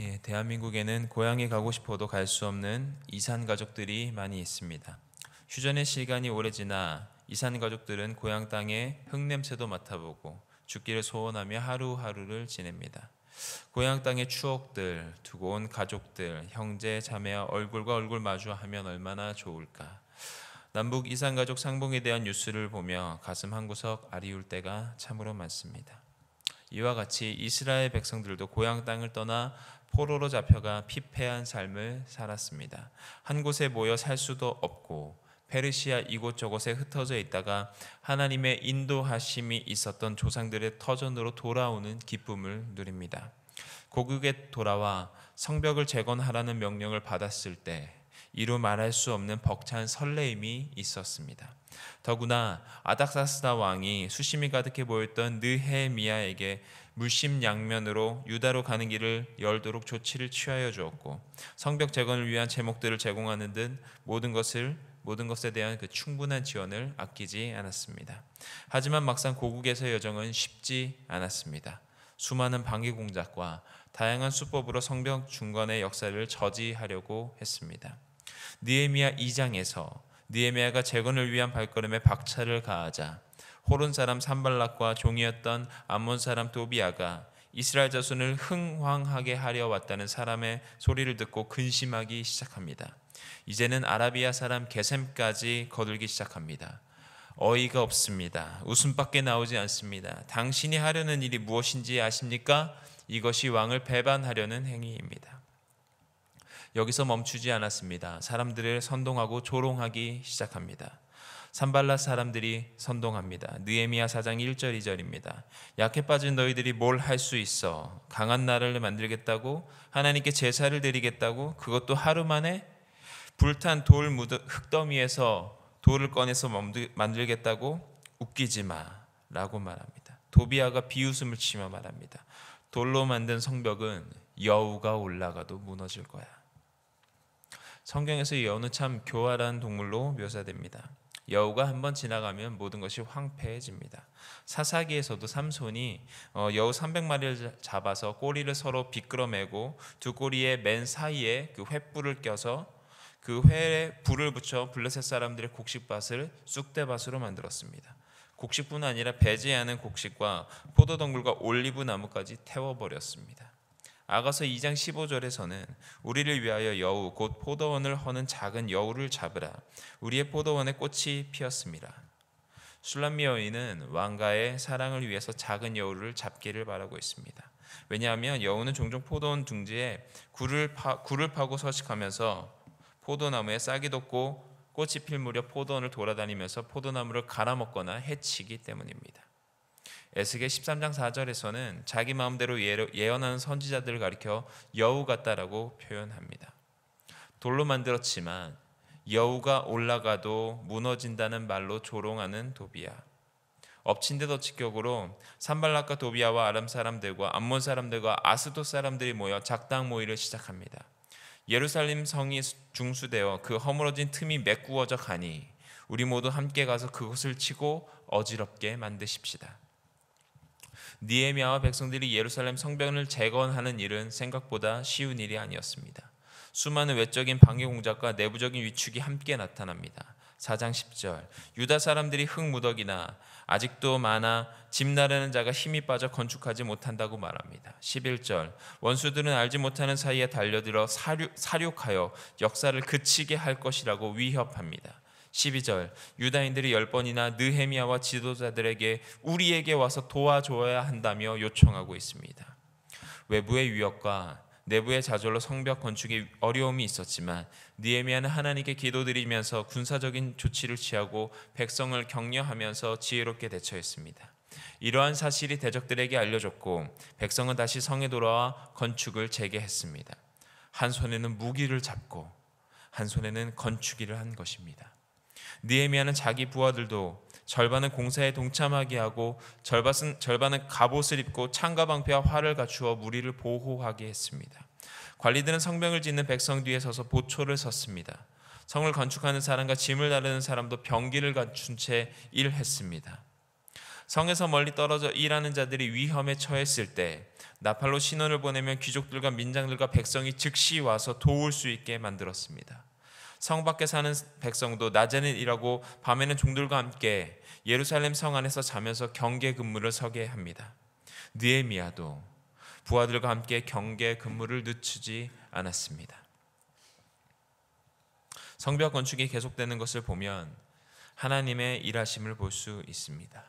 예, 대한민국에는 고향에 가고 싶어도 갈 수 없는 이산 가족들이 많이 있습니다. 휴전의 시간이 오래 지나 이산 가족들은 고향 땅의 흙냄새도 맡아보고 죽기를 소원하며 하루하루를 지냅니다. 고향 땅의 추억들, 두고 온 가족들, 형제, 자매와 얼굴과 얼굴 마주하면 얼마나 좋을까. 남북 이산 가족 상봉에 대한 뉴스를 보며 가슴 한 구석 아리울 때가 참으로 많습니다. 이와 같이 이스라엘 백성들도 고향 땅을 떠나 포로로 잡혀가 피폐한 삶을 살았습니다. 한 곳에 모여 살 수도 없고 페르시아 이곳저곳에 흩어져 있다가 하나님의 인도하심이 있었던 조상들의 터전으로 돌아오는 기쁨을 누립니다. 고국에 돌아와 성벽을 재건하라는 명령을 받았을 때 이루 말할 수 없는 벅찬 설레임이 있었습니다. 더구나 아닥사스다 왕이 수심이 가득해 보였던 느헤미야에게 물심양면으로 유다로 가는 길을 열도록 조치를 취하여 주었고 성벽 재건을 위한 제목들을 제공하는 듯 모든 것을 모든 것에 대한 그 충분한 지원을 아끼지 않았습니다. 하지만 막상 고국에서 여정은 쉽지 않았습니다. 수많은 방해 공작과 다양한 수법으로 성벽 중간의 역사를 저지하려고 했습니다. 니에미야 2장에서 니에미야가 재건을 위한 발걸음에 박차를 가하자 호론 사람 산발락과 종이었던 암몬 사람 도비아가 이스라엘 자손을 흥황하게 하려 왔다는 사람의 소리를 듣고 근심하기 시작합니다. 이제는 아라비아 사람 게셈까지 거들기 시작합니다. 어이가 없습니다. 웃음밖에 나오지 않습니다. 당신이 하려는 일이 무엇인지 아십니까? 이것이 왕을 배반하려는 행위입니다. 여기서 멈추지 않았습니다. 사람들을 선동하고 조롱하기 시작합니다. 산발라 사람들이 선동합니다. 느헤미야 사장 1절 2절입니다. 약해 빠진 너희들이 뭘 할 수 있어? 강한 나라를 만들겠다고 하나님께 제사를 드리겠다고 그것도 하루 만에 불탄 돌 무더, 흙더미에서 돌을 꺼내서 만들겠다고 웃기지 마라고 말합니다. 도비아가 비웃음을 치며 말합니다. 돌로 만든 성벽은 여우가 올라가도 무너질 거야. 성경에서 여우는 참 교활한 동물로 묘사됩니다. 여우가 한 번 지나가면 모든 것이 황폐해집니다. 사사기에서도 삼손이 어, 여우 300마리를 잡아서 꼬리를 서로 비끄러매고 두 꼬리의 맨 사이에 그 횃불을 껴서 그 회에 불을 붙여 블레셋 사람들의 곡식밭을 쑥대밭으로 만들었습니다. 곡식뿐 아니라 배제하는 곡식과 포도덩굴과 올리브 나무까지 태워버렸습니다. 아가서 2장 15절에서는 우리를 위하여 여우 곧 포도원을 허는 작은 여우를 잡으라 우리의 포도원에 꽃이 피었습니다. 술람미 여인은 왕가의 사랑을 위해서 작은 여우를 잡기를 바라고 있습니다. 왜냐하면 여우는 종종 포도원 둥지에 굴을, 파, 굴을 파고 서식하면서 포도나무에 싹이 돋고 꽃이 필 무렵 포도원을 돌아다니면서 포도나무를 갈아먹거나 해치기 때문입니다. 에스겔 13장 4절에서는 자기 마음대로 예언하는 선지자들을 가리켜 여우 같다라고 표현합니다. 돌로 만들었지만 여우가 올라가도 무너진다는 말로 조롱하는 도비야. 엎친 데도 직격으로 산발락과 도비야와 아람 사람들과 암몬 사람들과 아스도 사람들이 모여 작당 모의를 시작합니다. 예루살렘 성이 중수되어 그 허물어진 틈이 메꾸어져 가니 우리 모두 함께 가서 그곳을 치고 어지럽게 만드십시다. 니에미아와 백성들이 예루살렘 성벽을 재건하는 일은 생각보다 쉬운 일이 아니었습니다. 수많은 외적인 방해 공작과 내부적인 위축이 함께 나타납니다. 4장 10절 유다 사람들이 흙무더기나 아직도 많아 집 나르는 자가 힘이 빠져 건축하지 못한다고 말합니다. 11절 원수들은 알지 못하는 사이에 달려들어 사륙, 사륙하여 역사를 그치게 할 것이라고 위협합니다. 12절 유다인들이 열 번이나 느헤미야와 지도자들에게 우리에게 와서 도와줘야 한다며 요청하고 있습니다. 외부의 위협과 내부의 좌절로 성벽 건축에 어려움이 있었지만 느헤미야는 하나님께 기도드리면서 군사적인 조치를 취하고 백성을 격려하면서 지혜롭게 대처했습니다. 이러한 사실이 대적들에게 알려졌고 백성은 다시 성에 돌아와 건축을 재개했습니다. 한 손에는 무기를 잡고 한 손에는 건축기를 한 것입니다. 느헤미야는 자기 부하들도 절반은 공사에 동참하게 하고 절반은, 절반은 갑옷을 입고 창과 방패와 활을 갖추어 무리를 보호하게 했습니다. 관리들은 성벽을 짓는 백성 뒤에 서서 보초를 섰습니다. 성을 건축하는 사람과 짐을 나르는 사람도 병기를 갖춘 채 일했습니다. 성에서 멀리 떨어져 일하는 자들이 위험에 처했을 때 나팔로 신원을 보내면 귀족들과 민장들과 백성이 즉시 와서 도울 수 있게 만들었습니다. 성 밖에 사는 백성도 낮에는 일하고 밤에는 종들과 함께 예루살렘 성 안에서 자면서 경계 근무를 서게 합니다. 느에미아도 부하들과 함께 경계 근무를 늦추지 않았습니다. 성벽 건축이 계속되는 것을 보면 하나님의 일하심을 볼 수 있습니다.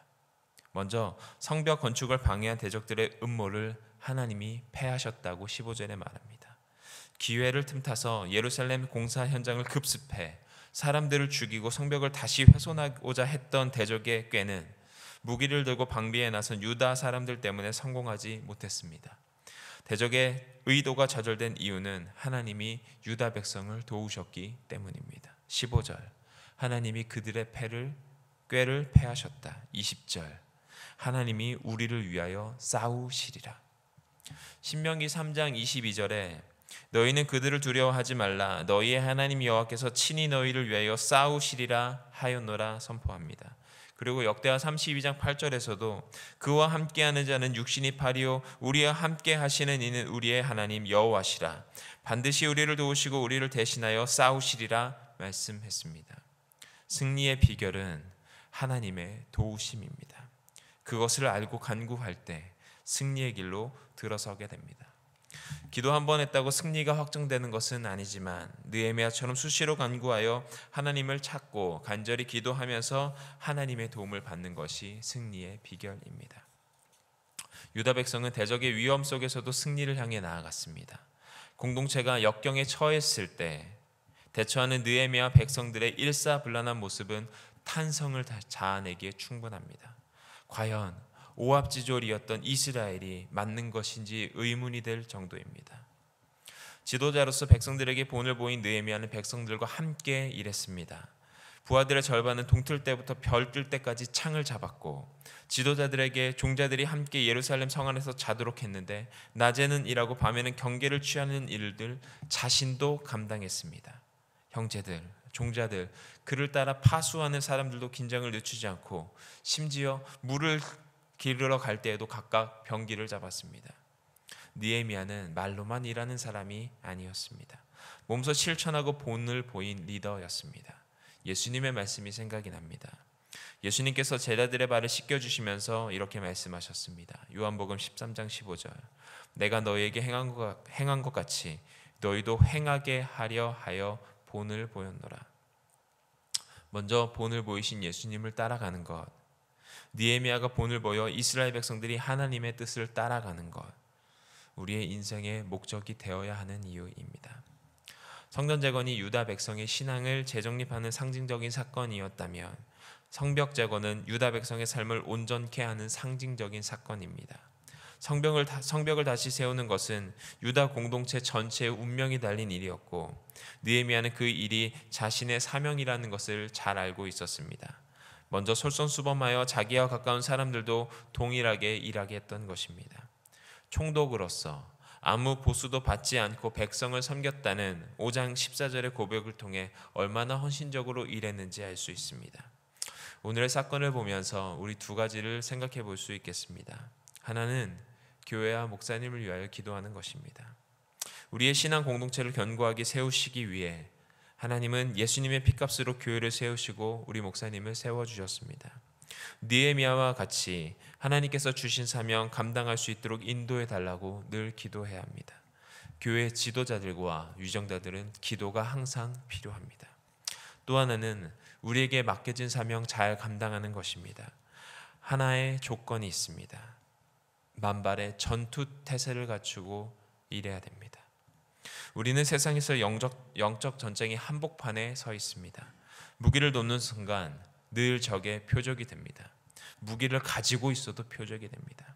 먼저 성벽 건축을 방해한 대적들의 음모를 하나님이 패하셨다고 15절에 말합니다. 기회를 틈타서 예루살렘 공사 현장을 급습해 사람들을 죽이고 성벽을 다시 훼손하고자 했던 대적의 꾀는 무기를 들고 방비에 나선 유다 사람들 때문에 성공하지 못했습니다. 대적의 의도가 좌절된 이유는 하나님이 유다 백성을 도우셨기 때문입니다. 15절. 하나님이 그들의 패를 꾀를 패하셨다. 20절. 하나님이 우리를 위하여 싸우시리라. 신명기 3장 22절에 너희는 그들을 두려워하지 말라 너희의 하나님 여호와께서 친히 너희를 위하여 싸우시리라 하였노라 선포합니다. 그리고 역대하 32장 8절에서도 그와 함께하는 자는 육신이 팔이요 우리와 함께 하시는 이는 우리의 하나님 여호와시라 반드시 우리를 도우시고 우리를 대신하여 싸우시리라 말씀했습니다. 승리의 비결은 하나님의 도우심입니다. 그것을 알고 간구할 때 승리의 길로 들어서게 됩니다. 기도 한 번 했다고 승리가 확정되는 것은 아니지만 느헤미야처럼 수시로 간구하여 하나님을 찾고 간절히 기도하면서 하나님의 도움을 받는 것이 승리의 비결입니다. 유다 백성은 대적의 위험 속에서도 승리를 향해 나아갔습니다. 공동체가 역경에 처했을 때 대처하는 느헤미야 백성들의 일사불란한 모습은 탄성을 자아내기에 충분합니다. 과연 오합지졸이었던 이스라엘이 맞는 것인지 의문이 될 정도입니다. 지도자로서 백성들에게 본을 보인 느헤미야는 백성들과 함께 일했습니다. 부하들의 절반은 동틀 때부터 별뜰 때까지 창을 잡았고 지도자들에게 종자들이 함께 예루살렘 성 안에서 자도록 했는데 낮에는 일하고 밤에는 경계를 취하는 일들 자신도 감당했습니다. 형제들, 종자들, 그를 따라 파수하는 사람들도 긴장을 늦추지 않고 심지어 물을 길으러 갈 때에도 각각 병기를 잡았습니다. 느에미아는 말로만 일하는 사람이 아니었습니다. 몸소 실천하고 본을 보인 리더였습니다. 예수님의 말씀이 생각이 납니다. 예수님께서 제자들의 발을 씻겨 주시면서 이렇게 말씀하셨습니다. 요한복음 13장 15절. 내가 너희에게 행한 것, 행한 것 같이 너희도 행하게 하려 하여 본을 보였노라. 먼저 본을 보이신 예수님을 따라가는 것, 니에미아가 본을 보여 이스라엘 백성들이 하나님의 뜻을 따라가는 것 우리의 인생의 목적이 되어야 하는 이유입니다. 성전 재건이 유다 백성의 신앙을 재정립하는 상징적인 사건이었다면 성벽 재건은 유다 백성의 삶을 온전케 하는 상징적인 사건입니다. 성벽을, 성벽을 다시 세우는 것은 유다 공동체 전체의 운명이 달린 일이었고 느헤미야는 그 일이 자신의 사명이라는 것을 잘 알고 있었습니다. 먼저 솔선수범하여 자기와 가까운 사람들도 동일하게 일하게 했던 것입니다. 총독으로서 아무 보수도 받지 않고 백성을 섬겼다는 5장 14절의 고백을 통해 얼마나 헌신적으로 일했는지 알 수 있습니다. 오늘의 사건을 보면서 우리 두 가지를 생각해 볼 수 있겠습니다. 하나는 교회와 목사님을 위하여 기도하는 것입니다. 우리의 신앙 공동체를 견고하게 세우시기 위해 하나님은 예수님의 피값으로 교회를 세우시고 우리 목사님을 세워 주셨습니다. 느헤미야와 같이 하나님께서 주신 사명 감당할 수 있도록 인도해 달라고 늘 기도해야 합니다. 교회 지도자들과 유정자들은 기도가 항상 필요합니다. 또 하나는 우리에게 맡겨진 사명 잘 감당하는 것입니다. 하나의 조건이 있습니다. 만발의 전투 태세를 갖추고 일해야 됩니다. 우리는 세상에서 영적, 영적 전쟁의 한복판에 서 있습니다. 무기를 놓는 순간 늘 적의 표적이 됩니다. 무기를 가지고 있어도 표적이 됩니다.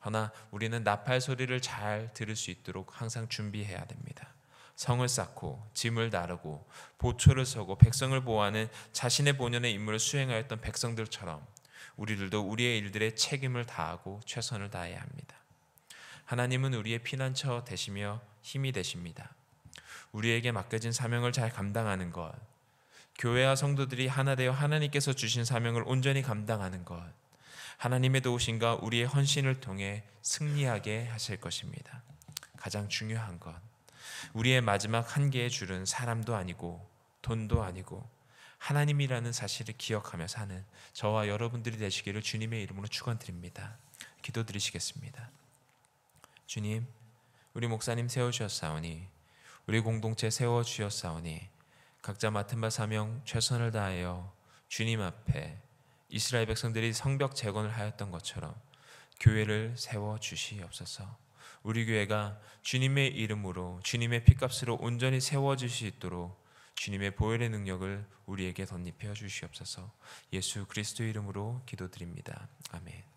그러나 우리는 나팔 소리를 잘 들을 수 있도록 항상 준비해야 됩니다. 성을 쌓고 짐을 나르고 보초를 서고 백성을 보호하는 자신의 본연의 임무를 수행하였던 백성들처럼 우리들도 우리의 일들에 책임을 다하고 최선을 다해야 합니다. 하나님은 우리의 피난처 되시며 힘이 되십니다. 우리에게 맡겨진 사명을 잘 감당하는 것, 교회와 성도들이 하나 되어 하나님께서 주신 사명을 온전히 감당하는 것, 하나님의 도우심과 우리의 헌신을 통해 승리하게 하실 것입니다. 가장 중요한 것, 우리의 마지막 한계의 줄은 사람도 아니고 돈도 아니고 하나님이라는 사실을 기억하며 사는 저와 여러분들이 되시기를 주님의 이름으로 축원드립니다. 기도드리시겠습니다. 주님, 우리 목사님 세워주셨사오니 우리 공동체 세워주셨사오니 각자 맡은 바 사명 최선을 다하여 주님 앞에 이스라엘 백성들이 성벽 재건을 하였던 것처럼 교회를 세워 주시옵소서. 우리 교회가 주님의 이름으로 주님의 피값으로 온전히 세워 질수있도록 주님의 보혈의 능력을 우리에게 덧입혀 주시옵소서. 예수 그리스도 이름으로 기도드립니다. 아멘.